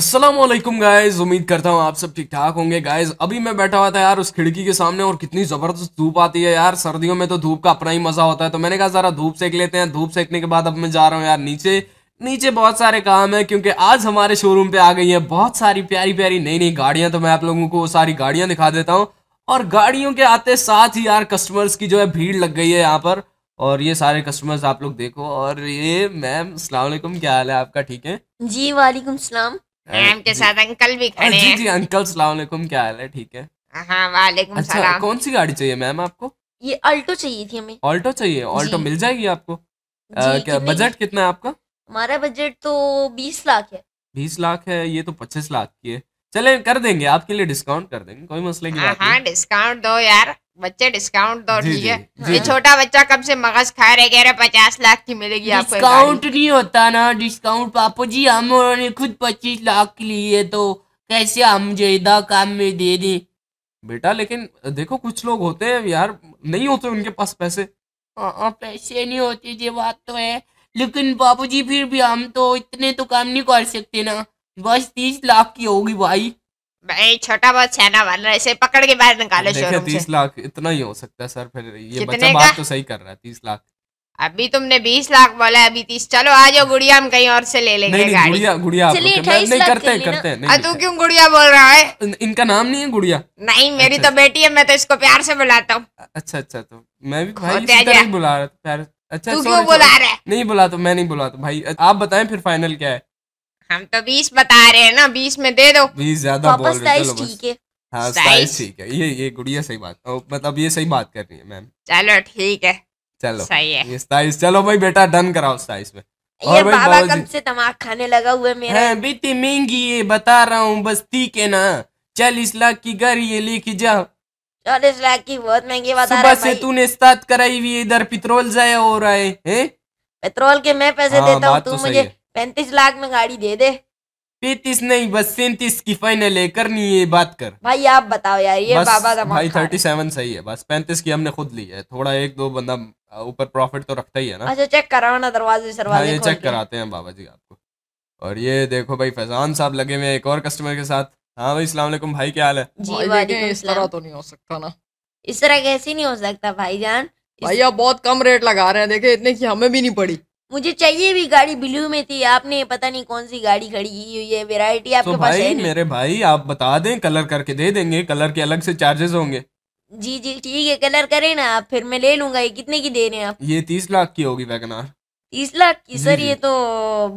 Aslam guys उम्मीद करता हूँ आप सब ठीक ठाक होंगे गाइज अभी मैं बैठा हुआ था यार उस खिड़की के सामने और कितनी ज़बरदस्त धूप आती है यार सर्दियों में तो धूप का अपना ही मज़ा होता है तो मैंने कहा ज़रा धूप सेक लेते हैं धूप सेकने के बाद अब मैं जा रहा हूँ यार नीचे नीचे बहुत सारे काम है क्योंकि आज हमारे शोरूम पे आ गई है बहुत सारी प्यारी प्यारी नई नई गाड़ियां तो मैं आप लोगों को वो सारी गाड़ियां दिखा देता हूँ और गाड़ियों के आते साथ ही यार कस्टमर्स की जो है भीड़ लग गई है यहाँ पर और ये सारे कस्टमर्स आप लोग देखो और ये मैम अस्सलाम वालेकुम क्या हाल है आपका ठीक है जी वालेकुम सलाम मैम के साथ अंकल भी खड़े हैं जी जी अंकल सलाम क्या हाल है ठीक है हाँ, वालेकुम अच्छा, सलाम कौन सी गाड़ी चाहिए मैम आपको ये अल्टो चाहिए थी हमें ऑल्टो चाहिए ऑल्टो मिल जाएगी आपको क्या बजट कितना है आपका हमारा बजट तो बीस लाख है बीस लाख है ये तो पच्चीस लाख की है चले कर देंगे आपके लिए डिस्काउंट कर देंगे कोई मसले की हाँ, बात हाँ, नहीं डिस्काउंट दो यार बच्चे डिस्काउंट दो तो ठीक है ये छोटा बच्चा कब से मगज खा रहे कह रहे पचास लाख की मिलेगी आपको डिस्काउंट नहीं होता ना डिस्काउंट पापू जी हम उन्होंने खुद पच्चीस लाख की ली है तो कैसे हम मुझे इधर काम में दे दी बेटा लेकिन देखो कुछ लोग होते हैं यार नहीं होते उनके पास पैसे आ, हाँ, हाँ, पैसे नहीं होते ये बात तो है लेकिन बाबूजी फिर भी हम तो इतने तो काम नहीं कर सकते ना बस तीस लाख की होगी भाई भाई छोटा बहुत सैना बन रहा है इसे पकड़ के बाहर निकालो शोरूम से तीस लाख इतना ही हो सकता है सर फिर ये बच्चा बात तो सही कर रहा है तीस लाख अभी तुमने बीस लाख बोला है अभी तीस चलो आ जाओ गुड़िया हम कहीं और से ले लेंगे नहीं, नहीं, गुड़िया गुड़िया नहीं, नहीं करते करते हैं तू क्यों गुड़िया बोल रहा है इनका नाम नहीं है गुड़िया नहीं मेरी अच्छा, तो अच्छा। बेटी है मैं तो इसको प्यार से बुलाता हूँ अच्छा अच्छा तो मैं भी भाई बुला रहा था प्यार अच्छा तू क्यों बुला रहे नहीं बुला तो मैं नहीं बुला तो भाई आप बताए फिर फाइनल क्या है हम तो बीस बता रहे हैं ना बीस में दे दो बीस ज्यादा बोल रहे हैं ठीक है हाँ स्टाइल ठीक है ये ये गुड़िया सही बात मतलब ये सही बात कर रही है मैम चलो ठीक है चलो सही है ये चलो भाई बेटा डन कराओ स्टाइल्स में ये बाबा कब से तमाक खाने लगा हुआ मेरा हाँ, बीती महंगी है बता रहा हूँ बस ठीक है ना चालीस लाख की गाड़ी है लेके जाओ चालीस लाख की बहुत महंगी बता सुबह से तूने इस्तात कराई हुई इधर पेट्रोल जाया हो रहा है, है? पेट्रोल के मैं पैसे हाँ, देता हूँ तू तो मुझे पैंतीस लाख में गाड़ी दे दे पैतीस नहीं बस सैंतीस की फाइनल है करनी ये बात कर भाई आप बताओ यार ये बाबा का भाई थर्टी सेवन सही है बस पैंतीस की हमने खुद ली है थोड़ा एक दो बंदा ऊपर प्रॉफिट तो रखता ही है ना अच्छा चेक कराओ ना दरवाजे सरवाजे चेक हाँ, कराते हैं बाबा जी आपको और ये देखो भाई फैजान साहब लगे हुए एक और कस्टमर के साथ हाँ भाई इस्लाम भाई क्या हाल है जी इस तरह तो नहीं हो सकता ना इस तरह कैसे नहीं हो सकता भाई जान भाई आप बहुत कम रेट लगा रहे हैं देखे इतने की हमें भी नहीं पड़ी मुझे चाहिए भी गाड़ी ब्लू में थी आपने पता नहीं कौन सी गाड़ी खड़ी की हुई है वेरायटी आपके तो पास भाई, है मेरे भाई आप बता दें कलर करके दे देंगे कलर के अलग से चार्जेस होंगे जी जी ठीक है कलर करें ना आप फिर मैं ले लूंगा ये कितने की दे रहे हैं आप ये तीस लाख की होगी वैगनार तीस लाख की सर ये तो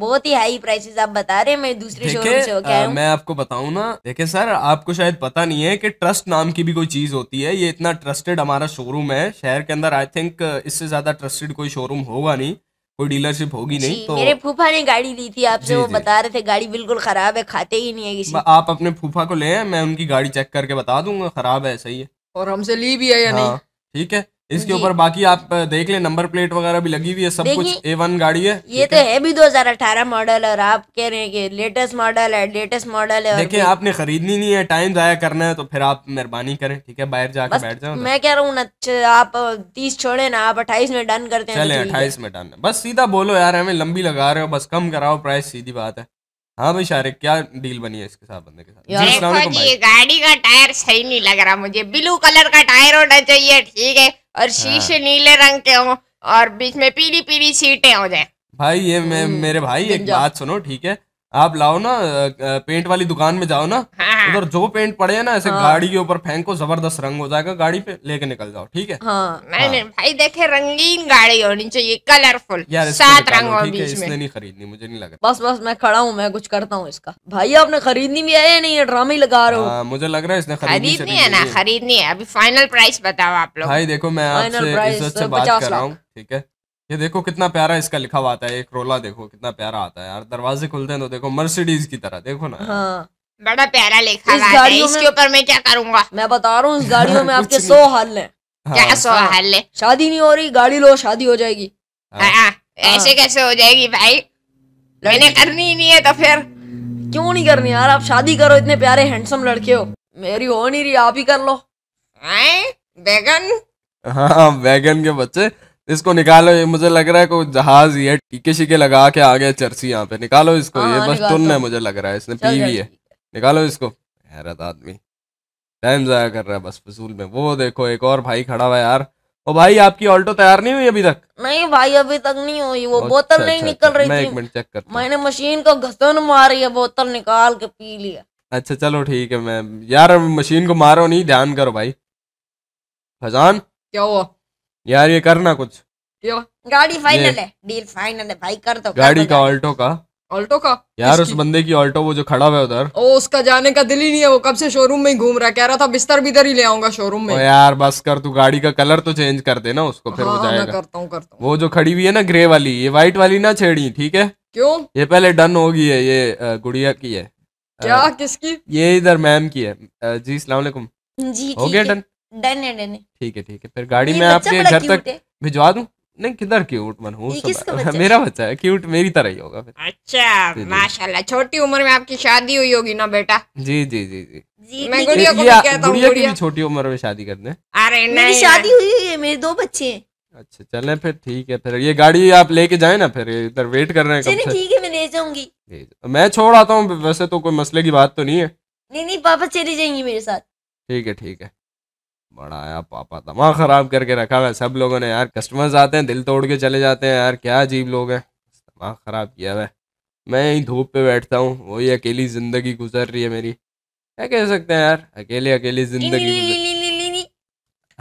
बहुत ही हाई प्राइसेस आप बता रहे हैं मैं दूसरे शोरूम से होके आया मैं आपको बताऊं ना देखिए सर आपको शायद पता नहीं है कि ट्रस्ट नाम की भी कोई चीज होती है ये इतना ट्रस्टेड हमारा शोरूम है शहर के अंदर आई थिंक इससे ज्यादा ट्रस्टेड कोई शोरूम होगा नहीं कोई डीलरशिप होगी नहीं तो मेरे फूफा ने गाड़ी दी थी आपसे वो बता रहे थे गाड़ी बिल्कुल खराब है खाते ही नहीं है किसी आप अपने फूफा को ले मैं उनकी गाड़ी चेक करके बता दूंगा खराब है सही है और हमसे ली भी है या नहीं हाँ, ठीक है इसके ऊपर बाकी आप देख ले नंबर प्लेट वगैरह भी लगी हुई है सब कुछ ए वन गाड़ी है ये तो है भी 2018 मॉडल और आप कह रहे हैं कि लेटेस्ट मॉडल है लेटेस्ट मॉडल है देखिए आपने खरीदनी नहीं है टाइम जाया करना है तो फिर आप मेहरबानी करें ठीक है बाहर जाकर बैठ जाओ मैं कह रहा हूँ ना आप तीस छोड़े ना आप अट्ठाईस में डन करते हैं तो चले अट्ठाईस में डन बस सीधा बोलो यार हमें लंबी लगा रहे हो बस कम कराओ प्राइस सीधी बात है हाँ भाई शारिक क्या डील बनी है इसके साथ बंदे के साथ जी गाड़ी का टायर सही नहीं लग रहा मुझे ब्लू कलर का टायर होना चाहिए ठीक है और हाँ। शीशे नीले रंग के हो और बीच में पीली पीली सीटें हो जाए भाई ये हम्म। मेरे भाई एक बात सुनो ठीक है आप लाओ ना पेंट वाली दुकान में जाओ ना हाँ, हाँ। उधर जो पेंट पड़े है ना ऐसे हाँ। गाड़ी के ऊपर फेंको जबरदस्त रंग हो जाएगा गाड़ी पे लेके निकल जाओ ठीक है हाँ, हाँ। नहीं, भाई देखे रंगीन गाड़ी होनी चाहिए कलरफुल यार सात रंग इसने नहीं खरीदनी मुझे नहीं लगा बस बस मैं खड़ा हूँ मैं कुछ करता हूँ इसका भाई आपने खरीदनी भी है या नहीं ही लगा रहा हूँ हाँ, मुझे लग रहा है इसने खरीदनी है ना खरीदनी है अभी फाइनल प्राइस बताओ आप लोग भाई देखो मैं आपसे बात कर रहा हूँ ठीक है ये देखो कितना प्यारा इसका लिखा हुआ आता है एक रोला देखो कितना प्यारा आता है यार दरवाजे खुलते हैं तो देखो मर्सिडीज की तरह देखो ना हाँ। बड़ा प्यारा लिखा हुआ है इसके ऊपर मैं क्या करूंगा मैं बता रहा हूँ इस गाड़ियों में आपके सौ हल है हाँ। क्या सौ हाँ। हल है शादी नहीं हो रही गाड़ी लो शादी हो जाएगी हाँ, ऐसे कैसे हो जाएगी भाई मैंने करनी ही नहीं है तो फिर क्यों नहीं करनी यार आप शादी करो इतने प्यारे हैंडसम लड़के हो मेरी हो नहीं रही आप ही कर लो बैगन हाँ बैगन के बच्चे इसको निकालो ये मुझे लग रहा है कोई जहाज ही है टीके शीके लगा के आ गया चर्सी यहाँ पे निकालो इसको आ, ये हाँ, बस तुन है मुझे लग रहा है इसने पी हुई है निकालो इसको हैरत आदमी टाइम जाया कर रहा है बस फजूल में वो देखो एक और भाई खड़ा हुआ यार ओ भाई आपकी ऑल्टो तैयार नहीं हुई अभी तक नहीं भाई अभी तक नहीं हुई वो अच्छा, बोतल अच्छा, नहीं अच्छा। निकल रही मैं एक मिनट चेक कर मैंने मशीन को घसन मारी है बोतल निकाल के पी लिया अच्छा चलो ठीक है मैं यार मशीन को मारो नहीं ध्यान करो भाई फजान क्या हुआ यार ये करना कुछ गाड़ी फाइनल है डील फाइनल है भाई कर दो तो, गाड़ी तो का ऑल्टो का ऑल्टो का यार उस बंदे की ऑल्टो वो जो खड़ा हुआ उधर ओ उसका जाने का दिल ही नहीं है वो कब से शोरूम में ही घूम रहा है कह रहा था बिस्तर भी इधर ही ले आऊंगा शोरूम में यार बस कर तू गाड़ी का कलर तो चेंज कर देना उसको फिर हाँ, वो हाँ, जाएगा करता हूं, करता हूं। वो जो खड़ी हुई है ना ग्रे वाली ये व्हाइट वाली ना छेड़ी ठीक है क्यों ये पहले डन होगी है ये गुड़िया की है क्या किसकी ये इधर मैम की है जी सलाम जी हो गया डन डन है डन है ठीक है ठीक है फिर गाड़ी में आपके घर तक भिजवा दूं नहीं किधर क्यूट मन हूँ मेरा बच्चा है क्यूट मेरी तरह ही होगा फिर अच्छा माशाल्लाह छोटी उम्र में आपकी शादी हुई होगी ना बेटा जी जी जी जी मैं गुड़िया को कहता गुड़िया की छोटी उम्र में शादी कर दे अरे मेरी शादी हुई है मेरे दो बच्चे हैं अच्छा चले फिर ठीक है फिर ये गाड़ी आप लेके जाए ना फिर इधर वेट कर रहे हैं ठीक है मैं ले जाऊंगी मैं छोड़ आता हूँ वैसे तो कोई मसले की बात तो नहीं है नहीं नहीं पापा चले जाएंगे मेरे साथ ठीक है ठीक है बड़ा आया पापा दमाग ख़राब करके रखा हुआ सब लोगों ने यार कस्टमर्स आते हैं दिल तोड़ के चले जाते हैं यार क्या अजीब लोग हैं तमाम ख़राब किया हुआ मैं यहीं धूप पे बैठता हूँ वही अकेली ज़िंदगी गुजर रही है मेरी क्या कह सकते हैं यार अकेले अकेली ज़िंदगी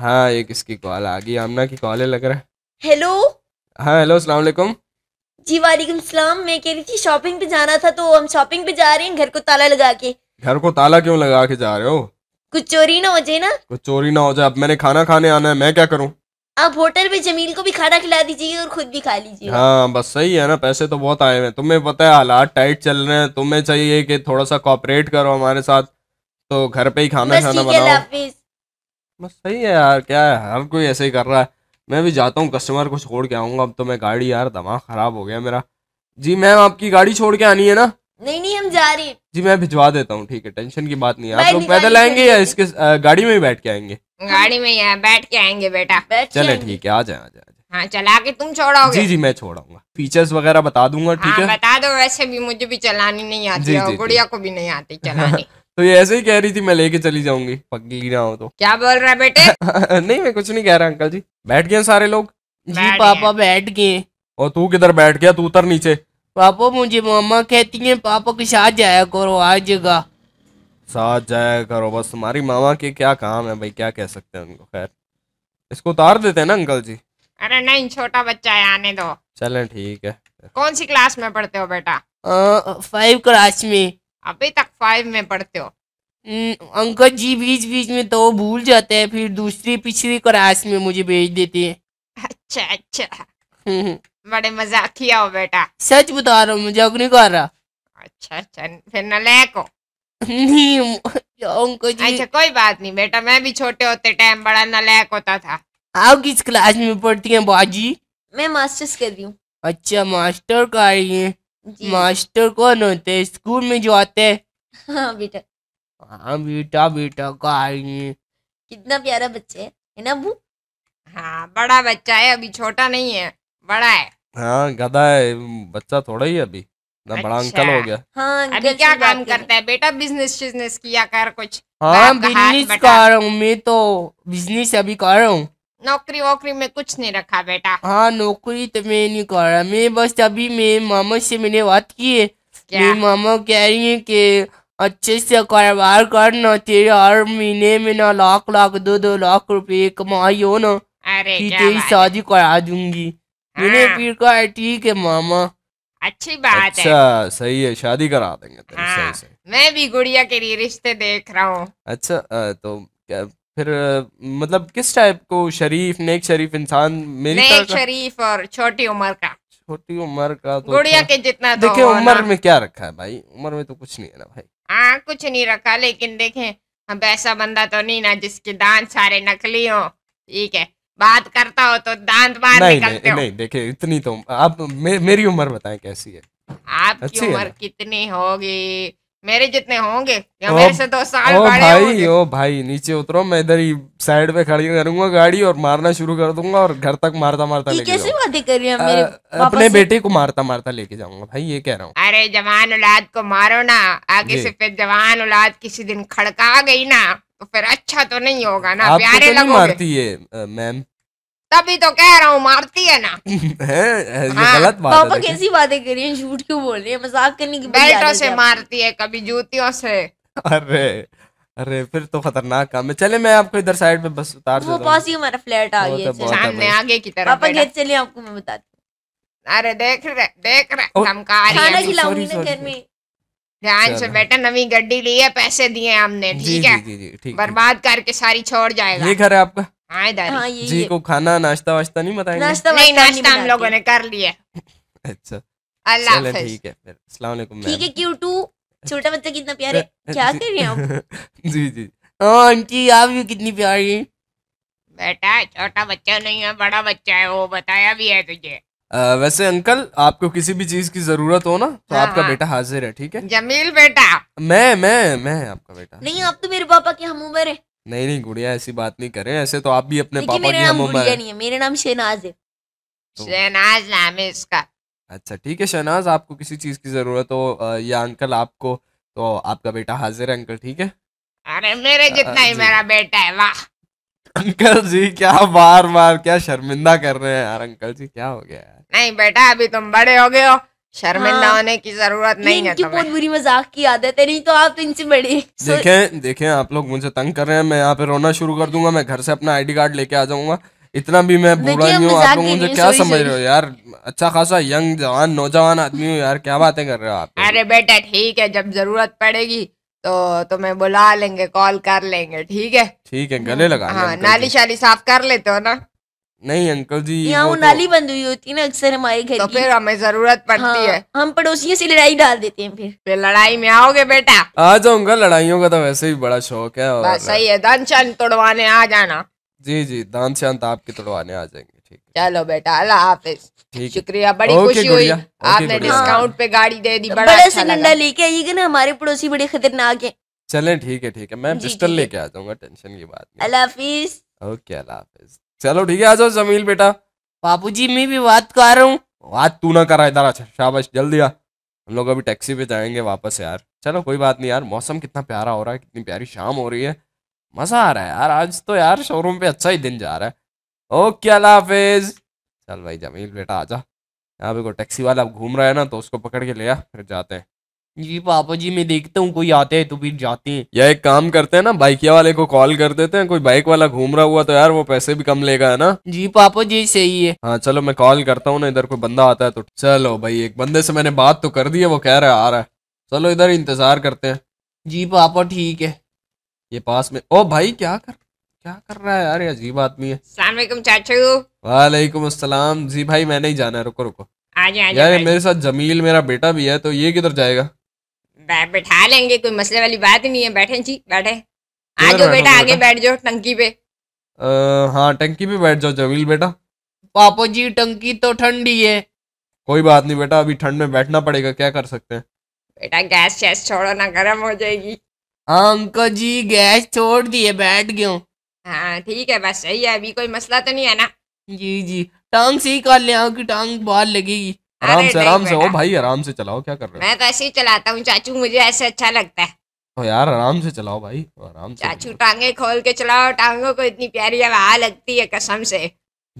हाँ ये किसकी कॉल आ गई आमना की कॉल है लग रहा है हेलो हाँ हेलो अलैक्म जी वालेकुम सलाम मैं कह रही थी शॉपिंग पे जाना था तो हम शॉपिंग पे जा रहे हैं घर को ताला लगा के घर को ताला क्यों लगा के जा रहे हो कुछ चोरी ना हो जाए ना कुछ चोरी ना हो जाए अब मैंने खाना खाने आना है मैं क्या करूँ आप होटल में जमील को भी खाना खिला दीजिए और खुद भी खा लीजिए हाँ बस सही है ना पैसे तो बहुत आए हैं तुम्हें पता है हालात टाइट चल रहे हैं तुम्हें चाहिए कि थोड़ा सा कॉपरेट करो हमारे साथ तो घर पे ही खाना खाना बनाओ बस सही है यार क्या है हर कोई ऐसे ही कर रहा है मैं भी जाता हूँ कस्टमर को छोड़ के आऊंगा अब तो मैं गाड़ी यार दिमाग खराब हो गया मेरा जी मैम आपकी गाड़ी छोड़ के आनी है ना नहीं नहीं हम जा रहे हैं जी मैं भिजवा देता हूँ ठीक है टेंशन की बात नहीं है आप लोग पैदल आएंगे या इसके गाड़ी में ही बैठ के आएंगे गाड़ी में ही बैठ के आएंगे बेटा चले ठीक है आ जाए आ जाए हाँ चला के तुम छोड़ाओगे जी जी मैं छोड़ाऊंगा फीचर्स वगैरह बता दूंगा ठीक हाँ, है बता दो वैसे भी मुझे भी चलानी नहीं आती जी, जी, गुड़िया को भी नहीं आती चलानी तो ये ऐसे ही कह रही थी मैं लेके चली जाऊंगी पक्की ना हो तो क्या बोल रहा है बेटे नहीं मैं कुछ नहीं कह रहा अंकल जी बैठ गए सारे लोग जी पापा बैठ गए और तू किधर बैठ गया तू उतर नीचे पापा मुझे मामा कहती हैं पापा के साथ जाया करो हर जगह साथ जाया करो बस तुम्हारी मामा के क्या काम है भाई क्या कह सकते हैं उनको खैर इसको उतार देते हैं ना अंकल जी अरे नहीं छोटा बच्चा है आने दो चले ठीक है कौन सी क्लास में पढ़ते हो बेटा फाइव क्लास में अभी तक फाइव में पढ़ते हो हम्म, अंकल जी बीच बीच में तो भूल जाते हैं फिर दूसरी पिछली क्लास में मुझे भेज देते है अच्छा अच्छा हम्म, हम्म। बड़े मजाक किया हो बेटा सच बता रहा हूँ मजाक नहीं कर रहा अच्छा अच्छा फिर नलैक हो नहीं जी अच्छा कोई बात नहीं बेटा मैं भी छोटे होते टाइम बड़ा नलैक होता था आप किस क्लास में पढ़ती हैं बाजी मैं मास्टर्स कर रही हूँ अच्छा मास्टर का रही हैं मास्टर कौन होते हैं स्कूल में जो आते हैं हाँ बेटा हाँ बेटा बेटा कर है हैं कितना प्यारा बच्चा है ना अबू हाँ बड़ा बच्चा है अभी छोटा नहीं है बड़ा है हाँ गधा है बच्चा थोड़ा ही अभी ना अच्छा। बड़ा अंकल हो गया हाँ अभी क्या काम करता है बेटा बिजनेस बिजनेस किया कर कुछ हाँ बिजनेस कर रहा हूँ मैं तो बिजनेस अभी कर रहा हूँ नौकरी वोकरी में कुछ नहीं रखा बेटा हाँ नौकरी तो मैं नहीं कर रहा मैं बस अभी मेरे मामा से मैंने बात की है मेरे मामा कह रही है कि अच्छे से कारोबार करना तेरे हर महीने में ना लाख लाख दो दो लाख रुपए कमाई हो ना अरे शादी करा दूंगी हाँ। पीर को ठीक है मामा अच्छी बात अच्छा, है अच्छा सही है शादी करा देंगे तेरे हाँ, सही सही मैं भी गुड़िया के लिए रिश्ते देख रहा हूँ अच्छा तो क्या फिर मतलब किस टाइप को शरीफ नेक शरीफ इंसान मेरी नेक शरीफ और छोटी उम्र का छोटी उम्र का तो गुड़िया तो के जितना देखे उम्र में क्या रखा है भाई उम्र में तो कुछ नहीं है ना भाई हाँ कुछ नहीं रखा लेकिन देखे अब ऐसा बंदा तो नहीं ना जिसके दान सारे नकली हो ठीक है बात करता हो तो दांत बाहर नहीं, निकलते नहीं, नहीं देखिए इतनी तो आप मे, मेरी उम्र बताएं कैसी है आपकी उम्र कितनी होगी मेरे जितने होंगे या मेरे से दो साल ओ बड़े भाई ओ भाई नीचे उतरो मैं इधर ही साइड पे खड़ी करूंगा गाड़ी और मारना शुरू कर दूंगा और घर तक मारता मारता लेके कैसी बातें कर रही है मेरे अपने बेटे को मारता मारता लेके जाऊंगा भाई ये कह रहा हूँ अरे जवान औलाद को मारो ना आगे से फिर जवान औलाद किसी दिन खड़का गई ना तो फिर अच्छा तो नहीं होगा ना प्यारे तो लगोगे मारती है मैम तभी तो कह रहा हूँ मारती है ना है, है ये हाँ, गलत बात पापा कैसी बातें कर रही हैं झूठ क्यों बोल रही है मजाक करने की बेल्टों से मारती है कभी जूतियों से अरे अरे फिर तो खतरनाक काम है चले मैं आपको इधर साइड पे बस उतार वो पास ही हमारा फ्लैट आ गया तो सामने आगे की तरफ पापा खेत चले आपको मैं बताती अरे देख रहे देख रहे खाना खिलाऊंगी ना घर में ध्यान से बेटा नवी गड्डी ली है पैसे दिए हमने ठीक है जी, जी, ठीक, बर्बाद करके सारी छोड़ जाएगा ये घर है आपका हाँ हाँ ये, जी ये। को खाना नाश्ता वाश्ता नहीं बताएंगे नाश्ता नहीं नाश्ता हम लोगों ने कर लिया अच्छा अल्लाह ठीक है फिर अस्सलाम वालेकुम ठीक है क्यू टू छोटा बच्चा कितना प्यारे क्या कर रहे हैं जी जी हाँ, आंटी आप भी कितनी प्यारी बेटा छोटा बच्चा नहीं है बड़ा बच्चा है वो बताया भी है तुझे आ, वैसे अंकल आपको किसी भी चीज की जरूरत हो ना तो हाँ, आपका हाँ। बेटा हाजिर है ठीक है जमील बेटा मैं मैं मैं आपका बेटा नहीं आप तो मेरे पापा की हम उम्र है नहीं नहीं गुड़िया ऐसी बात नहीं करे ऐसे तो आप भी अपने पापा की हम उम्र नहीं है मेरा नाम शहनाज है तो शहनाज नाम है इसका अच्छा ठीक है शहनाज आपको किसी चीज की जरूरत हो या अंकल आपको तो आपका बेटा हाजिर है अंकल ठीक है अरे मेरे जितना ही मेरा बेटा है वाह अंकल जी क्या बार बार क्या शर्मिंदा कर रहे हैं यार अंकल जी क्या हो गया यार नहीं बेटा अभी तुम बड़े हो गए हो शर्मिंदा हाँ, होने की जरूरत नहीं है बहुत बुरी मजाक की आदत है नहीं तो आप इनसे बड़ी देखे देखे आप लोग मुझे तंग कर रहे हैं मैं यहाँ पे रोना शुरू कर दूंगा मैं घर से अपना आईडी कार्ड लेके आ जाऊंगा इतना भी मैं बुरा नहीं हूँ आप लोग मुझे क्या समझ रहे हो यार अच्छा खासा यंग जवान नौजवान आदमी हूँ यार क्या बातें कर रहे हो आप अरे बेटा ठीक है जब जरूरत पड़ेगी तो तुम्हें तो बुला लेंगे कॉल कर लेंगे ठीक है ठीक है गले लगा हाँ नाली शाली साफ कर लेते हो ना नहीं अंकल जी यहाँ वो तो नाली बंद हुई होती है ना अक्सर हमारे घर तो फिर हमें जरूरत पड़ती हाँ, है हम पड़ोसियों से लड़ाई डाल देते हैं फिर फिर लड़ाई में आओगे बेटा आ जाऊंगा लड़ाइयों का तो वैसे भी बड़ा शौक है सही है दान शान तोड़वाने आ जाना जी जी दान शांत तो आपके तोड़वाने आ जाएंगे चलो बेटा अल्लाह हाफिज शुक्रिया बड़ी खुशी हुई आपने डिस्काउंट पे गाड़ी दे दी तो बड़ा अच्छा सिलेंडर लेके आइएगा ना हमारे पड़ोसी बड़े खतरनाक है चले ठीक है ठीक है मैं पिस्टल लेके आ जाऊंगा टेंशन की बात अल्लाह ओके अल्लाह हाफिज चलो ठीक है आ जाओ जमील बेटा बापू जी मैं भी बात कर रहा हूँ बात तू ना करा इधर अच्छा शाबाश जल्दी आ हम लोग अभी टैक्सी पे जाएंगे वापस यार चलो कोई बात नहीं यार मौसम कितना प्यारा हो रहा है कितनी प्यारी शाम हो रही है मज़ा आ रहा है यार आज तो यार शोरूम पे अच्छा ही दिन जा रहा है ओके अल्लाह हाफिज चल भाई जमील बेटा जा यहाँ पे कोई टैक्सी वाला घूम रहा है ना तो उसको पकड़ के ले आ फिर जाते हैं जी पापा जी मैं देखता हूँ कोई आते हैं तो फिर जाते हैं या एक काम करते हैं ना बाइकिया वाले को कॉल कर देते हैं कोई बाइक वाला घूम रहा हुआ तो यार वो पैसे भी कम लेगा है ना जी पापा जी सही है हाँ चलो मैं कॉल करता हूँ ना इधर कोई बंदा आता है तो चलो भाई एक बंदे से मैंने बात तो कर दी है वो कह रहा है आ रहा है चलो इधर इंतजार करते हैं जी पापा ठीक है ये पास में ओ भाई क्या कर क्या कर रहा है यार ये अजीब आदमी है सलामकुम चाचू वालेकुम असलम जी भाई मैं नहीं जाना है रुको रुको आजे आजे यार मेरे साथ जमील मेरा बेटा भी है तो ये किधर जाएगा बैठा लेंगे कोई मसले वाली बात ही नहीं है बैठे जी बैठे आ बेटा आगे बैठ जाओ टंकी पे आ, हाँ टंकी पे बैठ जाओ जमील बेटा पापो जी टंकी तो ठंडी है कोई बात नहीं बेटा अभी ठंड में बैठना पड़ेगा क्या कर सकते हैं बेटा गैस छोड़ो ना गर्म हो जाएगी अंकल जी गैस छोड़ दिए बैठ गया हाँ, हाँ ठीक है बस सही है अभी कोई मसला तो नहीं है ना जी जी टांग से ही कर ले आओ हाँ, की टांग बाल लगेगी आराम से आराम से हो भाई आराम से चलाओ क्या कर रहे हो मैं तो ऐसे ही चलाता हूँ चाचू मुझे ऐसे अच्छा लगता है ओ यार आराम से चलाओ भाई आराम से चाचू टांगे खोल के चलाओ टांगों को इतनी प्यारी हवा लगती है कसम से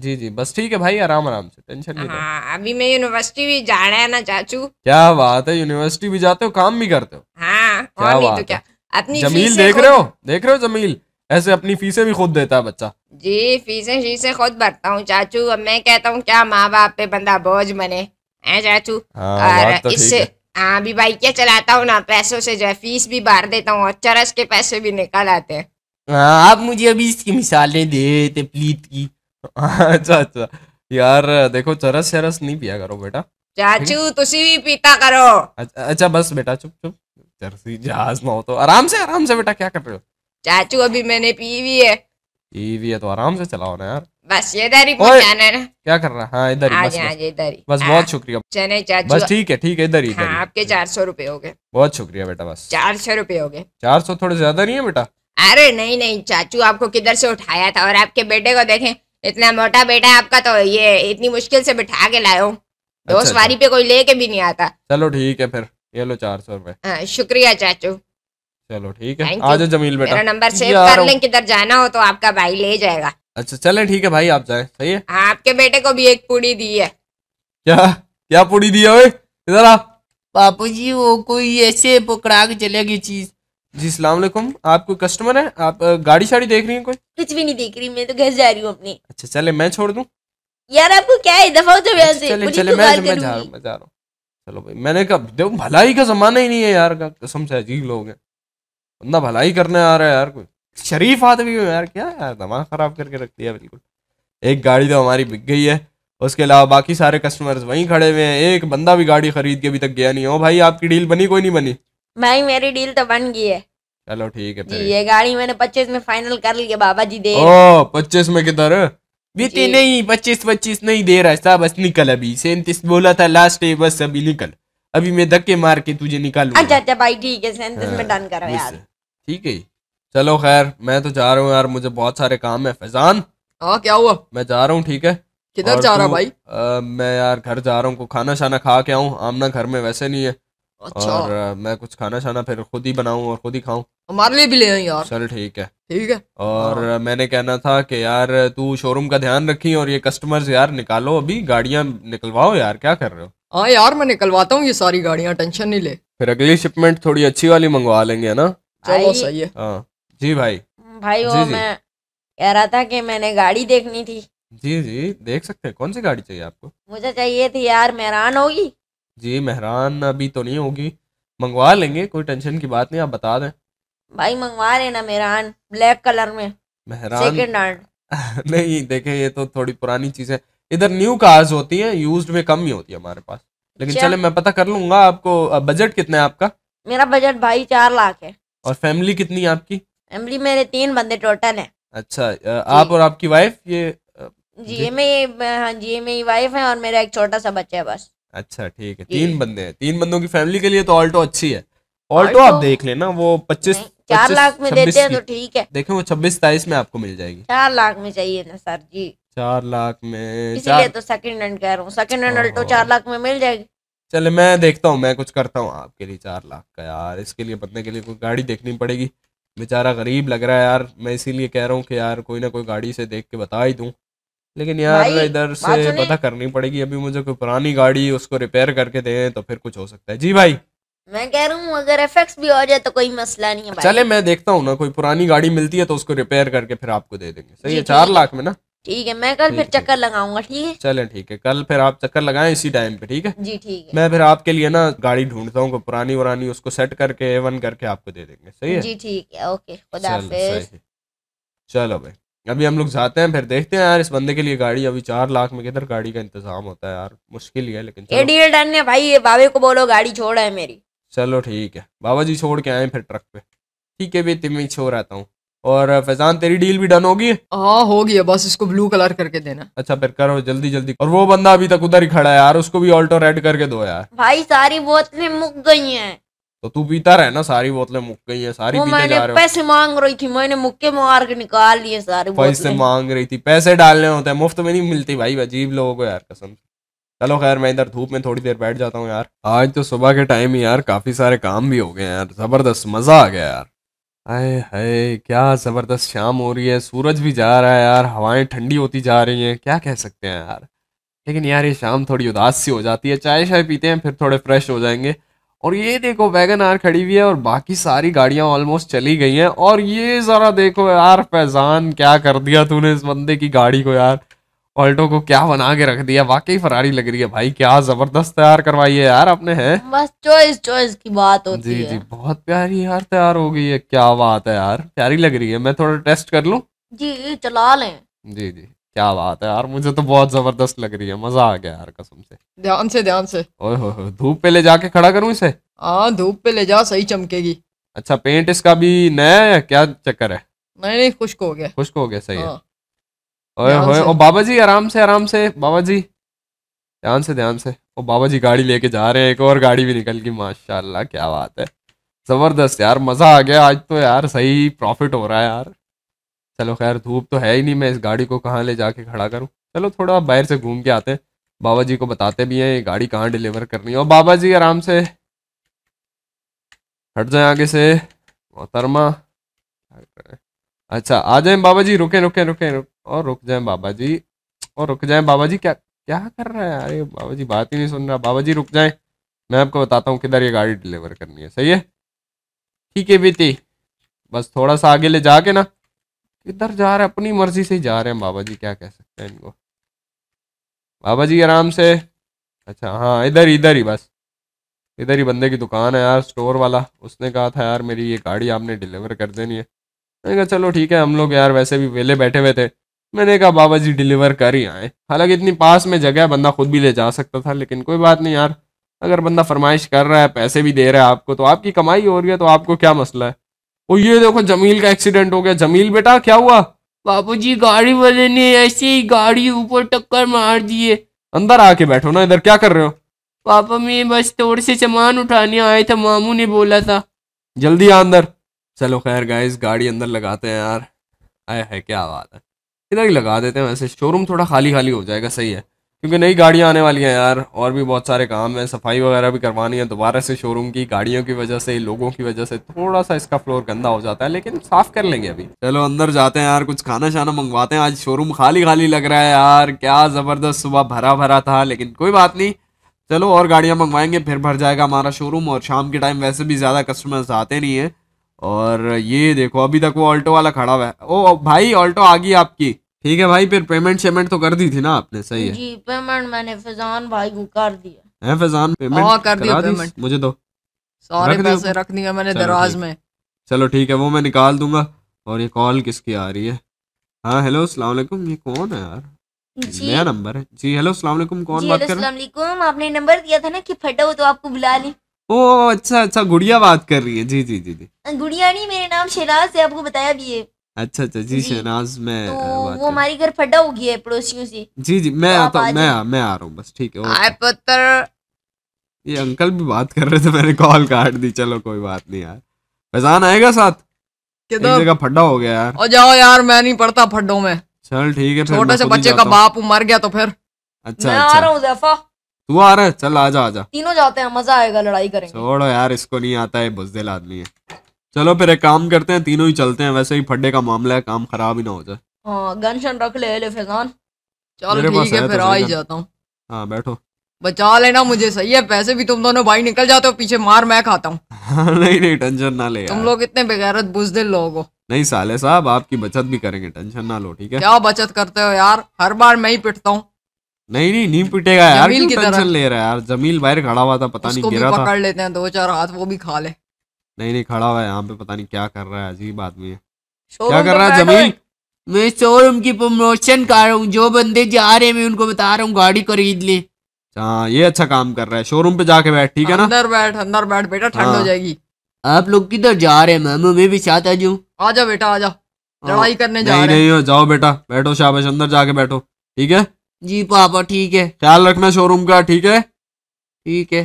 जी जी बस ठीक है भाई आराम आराम से टेंशन नहीं हाँ, अभी मैं यूनिवर्सिटी भी जा रहा है ना चाचू क्या बात है यूनिवर्सिटी भी जाते हो काम भी करते हो हाँ, क्या तो बात तो क्या अपनी जमील देख रहे हो देख रहे हो जमील ऐसे अपनी फीसें भी खुद देता है बच्चा जी फीसें शीसें खुद भरता हूँ चाचू अब मैं कहता हूँ क्या माँ बाप पे बंदा बोझ बने है चाचू हाँ, और तो इससे हाँ भी भाई क्या चलाता हूँ ना पैसों से जो है फीस भी बार देता हूँ और चरस के पैसे भी निकाल आते हैं हाँ, आप मुझे अभी इसकी मिसालें देते प्लीत की हाँ, अच्छा अच्छा यार देखो चरस चरस नहीं पिया करो बेटा चाचू तुसी भी पीता करो अच्छा, अच्छा बस बेटा चुप चुप चरसी जहाज ना हो तो आराम से आराम से बेटा क्या कर रहे हो चाचू अभी मैंने पी भी है पी भी है तो आराम से चलाओ ना यार बस ये इधर ही जाना है क्या कर रहा हाँ इधर ही बस इधर ही बस बहुत हाँ। शुक्रिया चने चाचू बस ठीक है ठीक है इधर ही हाँ, आपके चार सौ रूपये हो गए बहुत शुक्रिया बेटा बस चार सौ रूपये हो गए चार सौ थोड़े ज्यादा नहीं है बेटा अरे नहीं नहीं चाचू आपको किधर से उठाया था और आपके बेटे को देखें इतना मोटा बेटा है आपका तो ये इतनी मुश्किल से बिठा के लाए दो सवारी पे कोई लेके भी नहीं आता चलो ठीक है फिर ये लो चार सौ रूपए हाँ, शुक्रिया चाचू चलो ठीक है आ जाओ जमील बेटा नंबर सेव कर लें किधर जाना हो तो आपका भाई ले जाएगा अच्छा चले ठीक है भाई आप जाए सही है हाँ, आपके बेटे को भी एक पूड़ी दी है क्या क्या पूड़ी दी है इधर आ बापू जी वो कोई ऐसे पकड़ा के चलेगी चीज जी सलाम आपको कस्टमर है आप गाड़ी शाड़ी देख रही है कोई कुछ भी नहीं देख रही मैं तो घर जा रही हूँ अपनी अच्छा चले मैं छोड़ दूँ यार आपको क्या है दफा अच्छा, तो चले चले मैं मैं जा रहा हूँ मैं जा रहा हूँ चलो भाई मैंने कहा देखो भलाई का जमाना ही नहीं है यार का कसम से अजीब लोग हैं बंदा भलाई करने आ रहा है यार कोई शरीफ आदमी हो यार क्या यार दिमाग ख़राब करके रख दिया बिल्कुल एक गाड़ी तो हमारी बिक गई है उसके अलावा बाकी सारे कस्टमर्स वहीं खड़े हुए हैं एक बंदा भी गाड़ी खरीद के अभी तक गया नहीं हो भाई आपकी डील बनी कोई नहीं बनी भाई मेरी डील तो बन गई है चलो ठीक है ये गाड़ी मैंने पच्चीस में फाइनल कर लिया बाबा जी दे ओ पच्चीस में किधर बीती तो नहीं पच्चीस पच्चीस नहीं दे रहा था बस निकल अभी सैंतीस बोला था लास्ट डे बस अभी निकल अभी मैं धक्के मार के तुझे निकालू अच्छा अच्छा भाई ठीक है सेंटेंस हाँ, में डन करो यार ठीक है चलो खैर मैं तो जा रहा हूँ यार मुझे बहुत सारे काम है फैजान हाँ क्या हुआ मैं जा रहा हूँ ठीक है किधर जा रहा भाई आ, मैं यार घर जा रहा हूँ खाना शाना खा के आऊँ आमना घर में वैसे नहीं है अच्छा और आ, मैं कुछ खाना शाना फिर खुद ही बनाऊँ और खुद ही खाऊँ हमारे लिए भी ले आई यार चल ठीक है ठीक है और हाँ। मैंने कहना था कि यार तू शोरूम का ध्यान रखी और ये कस्टमर्स यार निकालो अभी गाड़ियाँ निकलवाओ यार क्या कर रहे हो हाँ यार मैं निकलवाता हूँ ये सारी गाड़ियाँ टेंशन नहीं ले फिर अगली शिपमेंट थोड़ी अच्छी वाली मंगवा लेंगे ना चलो सही है हाँ जी भाई भाई वो मैं कह रहा था कि मैंने गाड़ी देखनी थी जी जी देख सकते हैं कौन सी गाड़ी चाहिए आपको मुझे चाहिए थी यार मेहरान होगी जी मेहरान अभी तो नहीं होगी मंगवा लेंगे कोई टेंशन की बात नहीं आप बता दें भाई मंगवा लेना मेहरान ब्लैक कलर में मेहरान नहीं देखे ये तो थोड़ी पुरानी चीज है इधर न्यू कार्स होती हैं यूज्ड में कम ही होती है हमारे पास लेकिन चले मैं पता कर लूंगा आपको बजट कितना है आपका मेरा बजट भाई चार लाख है और फैमिली कितनी है आपकी फैमिली मेरे तीन बंदे टोटल है अच्छा आप और आपकी वाइफ ये हाँ जी, ये मेरी हाँ जी मेरी वाइफ है और मेरा एक छोटा सा बच्चा है बस अच्छा ठीक है तीन बंदे हैं तीन बंदों की फैमिली के लिए तो ऑल्टो अच्छी है ऑल्टो आप देख लेना वो पच्चीस चार लाख में देते हैं तो ठीक है देखें वो छब्बीस सताइस में आपको मिल जाएगी चार लाख में चाहिए ना सर जी चार लाख में इसीलिए तो सेकंड हैंड कह रहा हूँ सेकंड हैंड अल्टो चार हाँ। लाख में मिल जाएगी चले मैं देखता हूँ मैं कुछ करता हूँ आपके लिए चार लाख का यार इसके लिए बदने के लिए कोई गाड़ी देखनी पड़ेगी बेचारा गरीब लग रहा है यार मैं इसीलिए कह रहा हूँ कि यार कोई ना कोई गाड़ी से देख के बता ही दूँ लेकिन यार इधर से पता करनी पड़ेगी अभी मुझे कोई पुरानी गाड़ी उसको रिपेयर करके दे तो फिर कुछ हो सकता है जी भाई मैं कह रहा हूँ अगर एफेक्ट भी हो जाए तो कोई मसला नहीं है चले मैं देखता हूँ ना कोई पुरानी गाड़ी मिलती है तो उसको रिपेयर करके फिर आपको दे देंगे सही है चार लाख में ना ठीक है मैं कल फिर चक्कर लगाऊंगा ठीक है चले ठीक है कल फिर आप चक्कर लगाए इसी टाइम पे ठीक है जी ठीक है मैं फिर आपके लिए ना गाड़ी ढूंढता हूँ पुरानी वरानी उसको सेट करके एवन करके आपको दे देंगे सही है जी ठीक है ओके खुदा चलो भाई अभी हम लोग जाते हैं फिर देखते हैं यार इस बंदे के लिए गाड़ी अभी चार लाख में किधर गाड़ी का इंतजाम होता है यार मुश्किल ही है लेकिन एडीएल डन ने भाई ये बाबे को बोलो गाड़ी छोड़ा है मेरी चलो ठीक है बाबा जी छोड़ के आए फिर ट्रक पे ठीक है भाई तुम्हें छोड़ आता हूँ और फैजान तेरी डील भी डन होगी हाँ होगी है बस इसको ब्लू कलर करके देना अच्छा फिर करो जल्दी जल्दी और वो बंदा अभी तक उधर ही खड़ा है यार उसको भी ऑल्टो रेड करके दो यार भाई सारी बोतलें मुक गई हैं तो तू पीता रहे ना सारी बोतलें मुक गई है सारी वो मैंने पैसे मांग रही थी मैंने मुक्के मार के निकाल लिए सारे पैसे मांग रही थी पैसे डालने होते हैं मुफ्त में नहीं मिलती भाई अजीब लोगों को यार कसम चलो खैर मैं इधर धूप में थोड़ी देर बैठ जाता हूँ यार आज तो सुबह के टाइम ही यार काफी सारे काम भी हो गए यार जबरदस्त मजा आ गया यार आए हाय क्या ज़बरदस्त शाम हो रही है सूरज भी जा रहा है यार हवाएं ठंडी होती जा रही हैं क्या कह सकते हैं यार लेकिन यार ये शाम थोड़ी उदास सी हो जाती है चाय शाय पीते हैं फिर थोड़े फ्रेश हो जाएंगे और ये देखो वैगन आर खड़ी हुई है और बाकी सारी गाड़ियां ऑलमोस्ट चली गई हैं और ये ज़रा देखो यार फैज़ान क्या कर दिया तूने इस बंदे की गाड़ी को यार ऑल्टो को क्या बना के रख दिया वाकई फरारी लग रही है भाई क्या जबरदस्त तैयार करवाई है यार आपने है बस चॉइस चॉइस की बात होती जी, है जी जी बहुत प्यारी यार तैयार हो गई है क्या बात है यार प्यारी लग रही है मैं थोड़ा टेस्ट कर लूँ जी चला लें जी जी क्या बात है यार मुझे तो बहुत जबरदस्त लग रही है मजा आ गया यार कसम से ध्यान से ध्यान से धूप पे ले जाके खड़ा करूँ इसे हाँ धूप पे ले जाओ सही चमकेगी अच्छा पेंट इसका भी नया है क्या चक्कर है नहीं नहीं खुश्क हो गया खुश्क हो गया सही है हाँ। ओए ओए ओ बाबा जी आराम से आराम से बाबा जी ध्यान से ध्यान से ओ बाबा जी गाड़ी लेके जा रहे हैं एक और गाड़ी भी निकल गई माशाल्लाह क्या बात है जबरदस्त यार मजा आ गया आज तो यार सही प्रॉफिट हो रहा है यार चलो खैर धूप तो है ही नहीं मैं इस गाड़ी को कहाँ ले जाके खड़ा करूँ चलो थोड़ा बाहर से घूम के आते हैं बाबा जी को बताते भी हैं ये गाड़ी कहाँ डिलीवर करनी है और बाबा जी आराम से हट जाए आगे से मोहतरमा क्या अच्छा आ जाए बाबा जी रुके रुके रुके रुक और रुक जाए बाबा जी और रुक जाए बाबा जी क्या क्या कर रहे हैं अरे बाबा जी बात ही नहीं सुन रहा बाबा जी रुक जाए मैं आपको बताता हूँ किधर ये गाड़ी डिलीवर करनी है सही है ठीक है बीती बस थोड़ा सा आगे ले जाके ना किधर जा रहे अपनी मर्जी से ही जा रहे हैं बाबा जी क्या कह सकते हैं इनको बाबा जी आराम से अच्छा हाँ इधर इधर ही बस इधर ही बंदे की दुकान है यार स्टोर वाला उसने कहा था यार मेरी ये गाड़ी आपने डिलीवर कर देनी है मैंने कहा चलो ठीक है हम लोग यार वैसे भी वेले बैठे हुए थे मैंने कहा बाबा जी डिलीवर कर ही आए हालांकि इतनी पास में जगह बंदा खुद भी ले जा सकता था लेकिन कोई बात नहीं यार अगर बंदा फरमाइश कर रहा है पैसे भी दे रहा है आपको तो आपकी कमाई हो रही है तो आपको क्या मसला है ओ ये देखो जमील का एक्सीडेंट हो गया जमील बेटा क्या हुआ बापू जी गाड़ी वाले ने ऐसे ही गाड़ी ऊपर टक्कर मार दिए अंदर आके बैठो ना इधर क्या कर रहे हो पापा मैं बस थोड़े से सामान उठाने आए थे मामू ने बोला था जल्दी आ अंदर चलो खैर गाइस गाड़ी अंदर लगाते हैं यार आए है क्या बात है इधर ही लगा देते हैं वैसे शोरूम थोड़ा खाली खाली हो जाएगा सही है क्योंकि नई गाड़ियाँ आने वाली हैं यार और भी बहुत सारे काम हैं सफाई वगैरह भी करवानी है दोबारा से शोरूम की गाड़ियों की वजह से लोगों की वजह से थोड़ा सा इसका फ्लोर गंदा हो जाता है लेकिन साफ कर लेंगे अभी चलो अंदर जाते हैं यार कुछ खाना शाना मंगवाते हैं आज शोरूम खाली खाली लग रहा है यार क्या ज़बरदस्त सुबह भरा भरा था लेकिन कोई बात नहीं चलो और गाड़ियाँ मंगवाएंगे फिर भर जाएगा हमारा शोरूम और शाम के टाइम वैसे भी ज़्यादा कस्टमर्स आते नहीं है और ये देखो अभी तक वो ऑल्टो वाला खड़ा हुआ है ओ भाई ऑल्टो आ गई आपकी ठीक है भाई फिर पेमेंट शेमेंट तो कर दी थी ना आपने सही है जी पेमेंट मैंने फैजान भाई को कर दिया है फैजान पेमेंट हाँ, कर दिया पेमेंट मुझे दो सारे पैसे रख दिए मैंने दराज में चलो ठीक है वो मैं निकाल दूंगा और ये कॉल किसकी आ रही है हाँ हेलो सलामकुम ये कौन है यार नया नंबर है जी हेलो सलामकुम कौन बात कर रहे हैं आपने नंबर दिया था ना कि फटा हो तो आपको बुला ली ओ अच्छा अच्छा गुड़िया बात कर रही है जी जी जी जी गुड़िया नहीं मेरे नाम शहनाज है आपको बताया भी है अच्छा अच्छा जी, जी शहनाज मैं तो वो हमारी घर फटा हो गई है पड़ोसियों से जी जी मैं तो आता हूँ मैं मैं आ रहा हूँ बस ठीक है पत्थर ये अंकल भी बात कर रहे थे मैंने कॉल काट दी चलो कोई बात नहीं यार फैजान आएगा साथ जगह फड्डा हो गया यार और जाओ यार मैं नहीं पढ़ता फड्डों में चल ठीक है छोटे से बच्चे का बाप मर गया तो फिर अच्छा मैं आ अच्छा। रहा हूँ तू आ रहा है चल आजा आजा तीनों जाते हैं मजा आएगा लड़ाई करेंगे छोड़ो यार इसको नहीं आता है बुजदिल आदमी है चलो फिर एक काम करते हैं तीनों ही चलते हैं वैसे ही फड्डे का मामला है काम खराब ही ना हो जाए हाँ गन रख ले ले फैजान चलो ठीक है तो फिर आ ही जाता हूँ हाँ बैठो बचा लेना मुझे सही है पैसे भी तुम दोनों भाई निकल जाते हो पीछे मार मैं खाता हूँ नहीं नहीं टेंशन ना ले तुम लोग इतने बेगैरत बुजदिल लोग हो नहीं साले साहब आपकी बचत भी करेंगे टेंशन ना लो ठीक है क्या बचत करते हो यार हर बार मैं ही पिटता हूँ नहीं नहीं नींद पिटेगा यार की टेंशन ले रहा है यार जमील बाहर खड़ा हुआ था पता नहीं गिरा था पकड़ लेते हैं दो चार हाथ वो भी खा ले नहीं नहीं खड़ा हुआ है यहाँ पे पता नहीं क्या कर रहा है अजीब आदमी है क्या कर रहा है जमील मैं शोरूम की प्रमोशन कर रहा हूँ जो बंदे जा रहे हैं मैं उनको बता रहा हूँ गाड़ी खरीद ली हाँ ये अच्छा काम कर रहा है शोरूम पे जाके बैठ ठीक है ना अंदर बैठ अंदर बैठ बेटा ठंड हो हाँ। जाएगी आप लोग किधर जा रहे हैं मैम मैं भी साथ आ जाऊँ आ जाओ बेटा आ जाओ हाँ। लड़ाई करने जा नहीं, रहे नहीं, जाओ बेटा बैठो शाबाश अंदर जाके बैठो ठीक है जी पापा ठीक है ख्याल रखना शोरूम का ठीक है ठीक है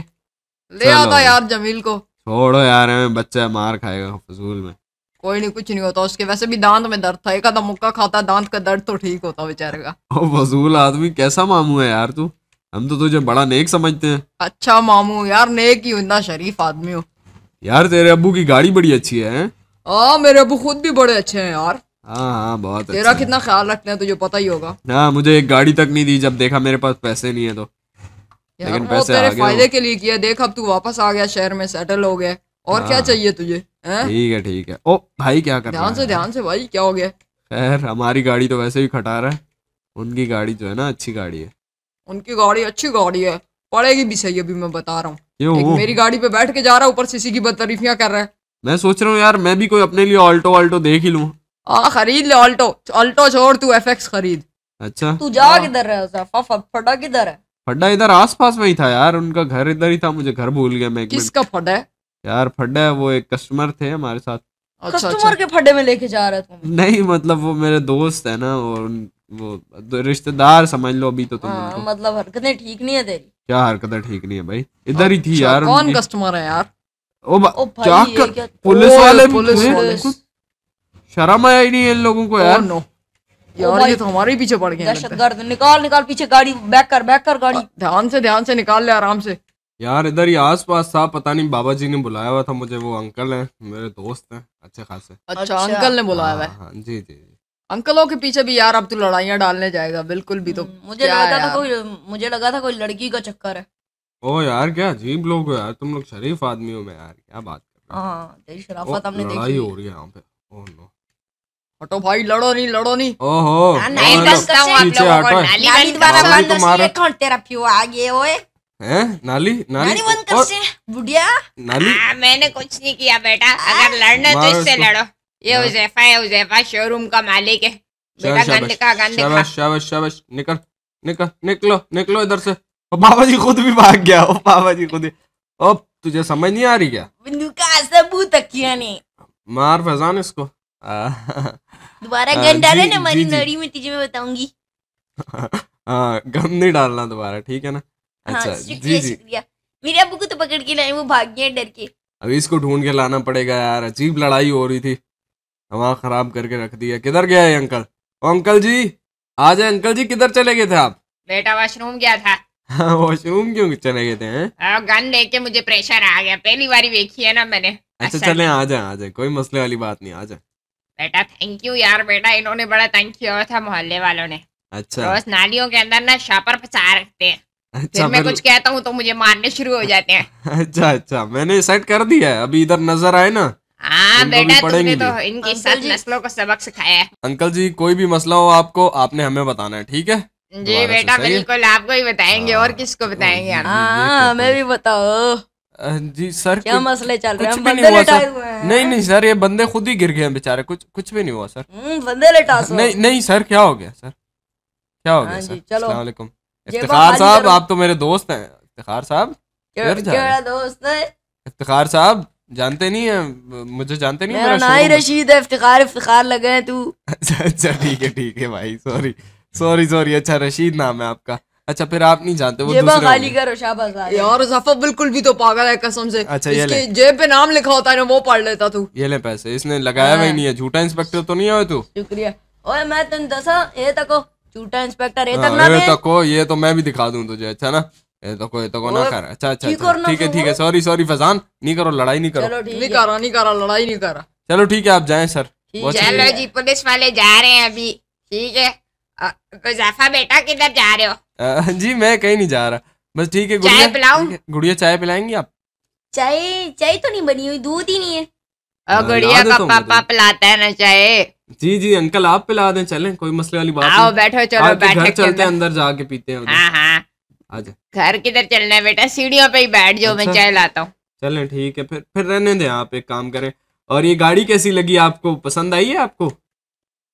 ले आता यार जमील को छोड़ो यार बच्चा मार खाएगा फजूल में कोई नहीं कुछ नहीं होता उसके वैसे भी दांत में दर्द था एक आधा मुक्का खाता दांत का दर्द तो ठीक होता बेचारे का फजूल आदमी कैसा मामू है यार तू हम तो तुझे बड़ा नेक समझते हैं अच्छा मामू यार नेक ही इतना शरीफ आदमी हो यार तेरे अबू की गाड़ी बड़ी अच्छी है, है? आ, हाँ, मेरे अबू खुद भी बड़े अच्छे हैं यार हाँ हाँ बहुत तेरा अच्छा कितना ख्याल रखते हैं तुझे पता ही होगा हाँ मुझे एक गाड़ी तक नहीं दी जब देखा मेरे पास पैसे नहीं है तो लेकिन पैसे तेरे फायदे के लिए किया देख अब तू वापस आ गया शहर में सेटल हो गया और क्या हाँ। चाहिए तुझे ठीक है ठीक है ओ भाई क्या कर ध्यान से ध्यान से भाई क्या हो गया खैर हमारी गाड़ी तो वैसे भी खटा रहा है उनकी गाड़ी जो है ना अच्छी गाड़ी है उनकी गाड़ी अच्छी गाड़ी है पड़ेगी भी सही अभी मैं बता रहा हूँ मेरी गाड़ी पे बैठ के जा रहा है ऊपर सीसी की बदतरीफियां कर रहा है मैं सोच रहा हूँ यार मैं भी कोई अपने लिए ऑल्टो वाल्टो देख ही लूँ आ खरीद ले ऑल्टो ऑल्टो छोड़ तू एफएक्स खरीद अच्छा तू जा किधर है फटा किधर है फड्डा इधर आसपास में ही था यार उनका घर इधर ही था मुझे घर भूल गया मैं किसका फड्डा है यार फड्डा है वो एक कस्टमर थे हमारे साथ अच्छा, कस्टमर अच्छा। के फड्डे में लेके जा रहे तुम नहीं मतलब वो मेरे दोस्त है ना और वो रिश्तेदार समझ लो अभी तो तुम हाँ, मतलब हरकतें ठीक नहीं है तेरी क्या हरकतें ठीक नहीं है भाई इधर ही थी अच्छा, यार कौन कस्टमर है यार ओ, ओ भाई क्या, पुलिस वाले पुलिस शर्म आया ही नहीं है इन लोगों को यार नो oh यार oh ये तो हमारे पीछे पड़ गए दहशतगर्द निकाल निकाल पीछे गाड़ी बैक कर बैक कर गाड़ी ध्यान से ध्यान से निकाल ले आराम से यार इधर ही आस पास था पता नहीं बाबा जी ने बुलाया हुआ था मुझे वो अंकल है मेरे दोस्त हैं अच्छे खासे अच्छा, अच्छा। अंकल ने बुलाया हुआ है हाँ, हाँ, जी जी अंकलों के पीछे भी यार अब तो लड़ाइयाँ डालने जाएगा बिल्कुल भी तो हम्म, मुझे लगा था कोई मुझे लगा था कोई लड़की का चक्कर है ओ यार क्या अजीब लोग हो यार तुम लोग शरीफ आदमी हो मैं यार क्या बात कर रहा हूँ हाँ, शराफत हमने देखी हो रही है यहाँ पे ओह नो हटो भाई लड़ो नहीं लड़ो नहीं ओहो हाँ, नहीं डसता हूं आप लोगों को नाली बंद द्वारा बंद है तो कौन तेरा पियो आ गए ओए हैं नाली नाली बंद कर से बुढ़िया नाली हाँ, मैंने कुछ नहीं किया बेटा हाँ? अगर लड़ना तो इससे लड़ो ये हुजैफा है हुजैफा शोरूम का मालिक है बेटा गंद का गंद का शाबाश शाबाश निकल निकल निकलो निकलो इधर से बाबा जी खुद भी भाग गया ओ बाबा जी खुद ओ तुझे समझ नहीं आ रही क्या का सबूत किया नहीं मार फैजान इसको दोबारा हाँ, गन डाले ना हमारी नड़ी में तुझे मैं बताऊंगी हाँ गम नहीं डालना दोबारा ठीक है ना हाँ, अच्छा जी जी मेरे अबू को तो पकड़ के लाए वो भाग गया डर के अभी इसको ढूंढ के लाना पड़ेगा यार अजीब लड़ाई हो रही थी हवा खराब करके रख दिया किधर गया है अंकल ओ अंकल जी आ जाए अंकल जी किधर चले गए थे आप बेटा वॉशरूम गया था वॉशरूम हाँ, क्यों चले गए थे हैं गन लेके मुझे प्रेशर आ गया पहली बार देखी है ना मैंने अच्छा, अच्छा। चले आ जाए आ जाए कोई मसले वाली बात नहीं आ जाए बेटा थैंक यू यार बेटा इन्होंने बड़ा तंग किया था मोहल्ले वालों ने अच्छा रोज नालियों के अंदर ना शापर फसा रखते हैं अच्छा फिर मैं कुछ कहता हूँ तो मुझे मारने शुरू हो जाते हैं अच्छा अच्छा मैंने सेट कर दिया है अभी इधर नजर आए ना हाँ बेटा तुमने तो इनकी सब नस्लों को सबक सिखाया है अंकल जी कोई भी मसला हो आपको आपने हमें बताना है ठीक है जी बेटा बिल्कुल आपको ही बताएंगे और हाँ। किसको बताएंगे हमें हाँ, हाँ, भी बताओ जी सर क्या मसले चल रहे हैं बंदे लेटाए हुए हैं नहीं नहीं सर ये बंदे खुद ही गिर गए हैं बेचारे कुछ कुछ भी नहीं हुआ सर हम्म, बंदे लेटा नहीं नहीं सर क्या हो गया सर क्या हो हाँ गया सर चलो वालेकुम इफ्तार साहब आप तो मेरे दोस्त हैं इफ्तार साहब दोस्त है इफ्तार साहब जानते नहीं है मुझे जानते नहीं मेरा ना ही रशीद है इफ्तार इफ्तार लगे हैं तू अच्छा, अच्छा ठीक है ठीक है भाई सॉरी सॉरी सॉरी अच्छा रशीद नाम है आपका अच्छा फिर आप नहीं जानते वो दूसरे करो यार जफर बिल्कुल भी तो पागल है कसम से अच्छा ये जेब पे नाम लिखा होता है ना वो पढ़ लेता तू ये ले पैसे इसने लगाया भी हाँ। नहीं है झूठा इंस्पेक्टर तो नहीं है तू शुक्रिया ओए मैं तुम दसा ये तको झूठा इंस्पेक्टर ये हाँ, तक ना ये तको ये तो मैं भी दिखा दूं तुझे अच्छा ना ये तो कोई तो को ना कर अच्छा अच्छा ठीक है अच्छा। ठीक है सॉरी सॉरी फजान नहीं करो लड़ाई नहीं करो नहीं कर रहा नहीं कर रहा लड़ाई नहीं कर रहा चलो ठीक है आप जाए सर चलो जी पुलिस वाले जा रहे हैं अभी ठीक है मुजफ्फा बेटा किधर जा रहे हो जी मैं कहीं नहीं जा रहा बस ठीक है गुड़िया पिलाऊं गुड़िया चाय पिलाएंगी आप चाय चाय तो नहीं बनी हुई दूध ही नहीं है और गुड़िया का पापा पिलाता है ना चाय जी जी अंकल आप पिला दें चलें कोई मसले वाली बात आओ बैठो चलो तो बैठ के चलते हैं अंदर जाके पीते हैं हाँ हाँ आजा घर किधर चलना है बेटा सीढ़ियों पे ही बैठ जाओ मैं अच्छा। चाय लाता हूँ चलें ठीक है फिर फिर रहने दें आप एक काम करें और ये गाड़ी कैसी लगी आपको पसंद आई है आपको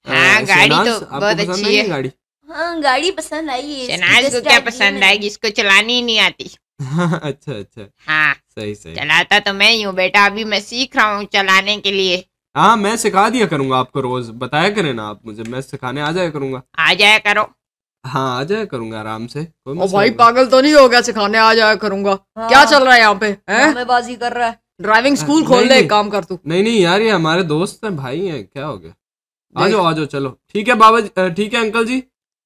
हाँ गाड़ी तो बहुत अच्छी है गाड़ी हाँ गाड़ी पसंद आई है को क्या पसंद आएगी इसको चलानी नहीं आती अच्छा अच्छा हाँ सही सही चलाता तो मैं ही बेटा अभी मैं सीख रहा हूँ चलाने के लिए हाँ मैं सिखा दिया करूंगा आपको रोज बताया करें ना आप मुझे मैं सिखाने आ जाया करूंगा आ जाया करो हाँ आ जाया करूंगा आराम से ओ भाई पागल तो नहीं हो गया सिखाने आ जाया करूंगा हाँ। क्या चल रहा है यहाँ पे बाजी कर रहा है ड्राइविंग स्कूल खोल ले काम कर तू नहीं नहीं यार ये हमारे दोस्त हैं भाई हैं क्या हो गया आ जाओ आ जाओ चलो ठीक है बाबा ठीक है अंकल जी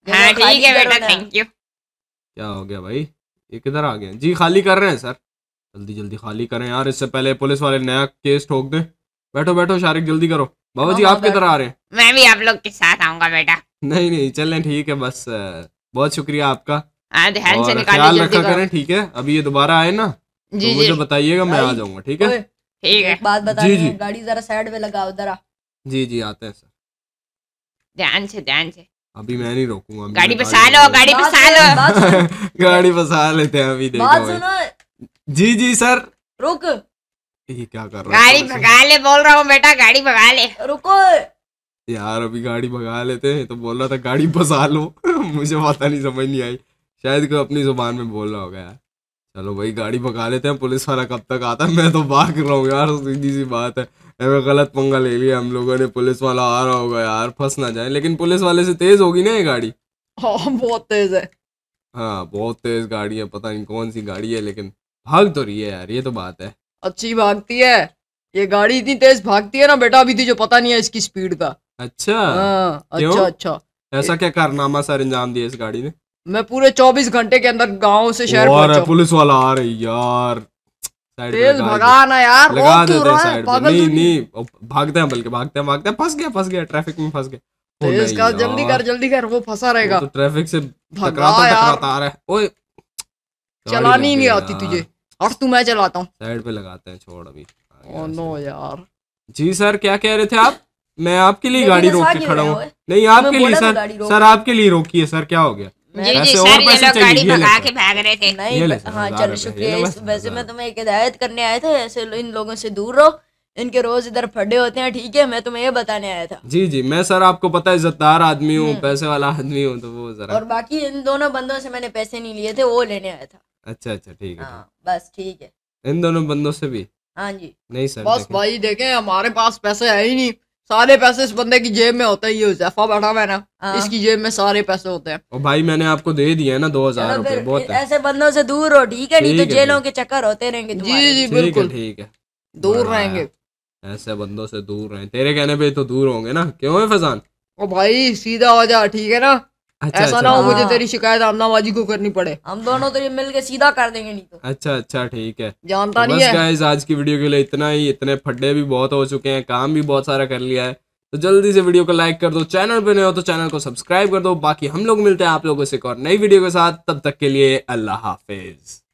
हाँ, हाँ, ठीक है बेटा थैंक यू क्या हो गया भाई ये किधर आ गया जी खाली कर रहे हैं सर जल्दी जल्दी खाली करें यार इससे पहले पुलिस वाले नया केस ठोक दें बैठो बैठो शारिक जल्दी करो बाबा जी आप किधर आ रहे हैं मैं भी आप लोग के साथ आऊंगा बेटा नहीं नहीं चलें ठीक है बस बहुत शुक्रिया आपका हाँ, ख्याल रखा करें ठीक है अभी ये दोबारा आए ना तो जी मुझे बताइएगा मैं आ जाऊंगा ठीक है ठीक है बात बता जी जी गाड़ी जरा साइड में लगाओ जरा जी जी आते हैं सर ध्यान से ध्यान से अभी मैं नहीं रोकूंगा गाड़ी बसा लो गाड़ी बसा लो गाड़ी बसा लेते हैं अभी देखो जी जी सर रुक ये क्या कर रहा गाड़ी भगा ले बोल रहा हूँ बेटा गाड़ी भगा ले रुको यार अभी गाड़ी भगा लेते हैं तो बोल रहा था गाड़ी फंसा लो मुझे पता नहीं समझ नहीं आई शायद कोई अपनी जुबान में बोल रहा होगा यार चलो भाई गाड़ी भगा लेते हैं पुलिस वाला कब तक आता है मैं तो भाग रहा हूँ यार सीधी सी बात है अरे गलत पंगा ले लिया हम लोगों ने पुलिस वाला आ रहा होगा यार फंस ना जाए लेकिन पुलिस वाले से तेज होगी ना ये गाड़ी हाँ बहुत तेज है हाँ बहुत तेज गाड़ी है पता नहीं कौन सी गाड़ी है लेकिन भाग तो रही है यार ये तो बात है अच्छी भागती है ये गाड़ी इतनी तेज भागती है ना बेटा अभी तुझे तो पता नहीं है इसकी स्पीड का अच्छा हाँ, अच्छा अच्छा ऐसा क्या कारनामा सर अंजाम दिया इस गाड़ी ने मैं पूरे चौबीस घंटे के अंदर गाँव से शहर पुलिस वाला आ रही यार तेज भगाना यार लगा देते साइड पे नहीं नहीं भागते हैं बल्कि भागते हैं भागते हैं फंस गया फंस गया ट्रैफिक में फंस गया तेज का जल्दी कर जल्दी कर वो फंसा रहेगा तो ट्रैफिक से टकराता टकराता आ रहा है ओए चलानी नहीं आती तुझे और तू मैं चलाता हूं साइड पे लगाते हैं छोड़ अभी ओ नो oh यार जी सर क्या कह रहे थे आप मैं आपके लिए गाड़ी रोक के खड़ा हूँ नहीं आपके लिए सर सर आपके लिए रोकी है सर क्या हो गया तो थे हाँ, चलो शुक्रिया हिदायत करने आया था ऐसे इन लोगों से दूर रहो इनके रोज इधर फड्डे होते हैं ठीक है मैं तुम्हें ये बताने आया था जी जी मैं सर आपको पता है इज्जतदार आदमी हूँ हम्म। पैसे वाला आदमी हूँ तो वो जरा और बाकी इन दोनों बंदों से मैंने पैसे नहीं लिए थे वो लेने आया था अच्छा अच्छा ठीक है हाँ, बस ठीक है इन दोनों बंदों से भी हाँ जी नहीं सर बस भाई देखे हमारे पास पैसे है ही नहीं सारे पैसे इस बंदे की जेब में होते हैं ये जैफा बैठा है ना इसकी जेब में सारे पैसे होते हैं और भाई मैंने आपको दे दिया है ना दो हजार रूपए बहुत ऐसे बंदों से दूर हो ठीक है नहीं तो जेलों के चक्कर होते रहेंगे जी जी बिल्कुल ठीक है दूर हाँ। रहेंगे ऐसे बंदों से दूर रहें तेरे कहने पे तो दूर होंगे ना क्यों है फैजान ओ भाई सीधा हो जा ठीक है ना अच्छा, ऐसा अच्छा, ना हो मुझे हाँ। तेरी शिकायत आमनाबाजी को करनी पड़े हम दोनों तो ये मिल के सीधा कर देंगे नहीं तो अच्छा अच्छा ठीक है जानता तो नहीं है गाइस आज की वीडियो के लिए इतना ही इतने फड्डे भी बहुत हो चुके हैं काम भी बहुत सारा कर लिया है तो जल्दी से वीडियो को लाइक कर दो चैनल पे नए हो तो चैनल को सब्सक्राइब कर दो बाकी हम लोग मिलते हैं आप लोगों से एक और नई वीडियो के साथ तब तक के लिए अल्लाह हाफिज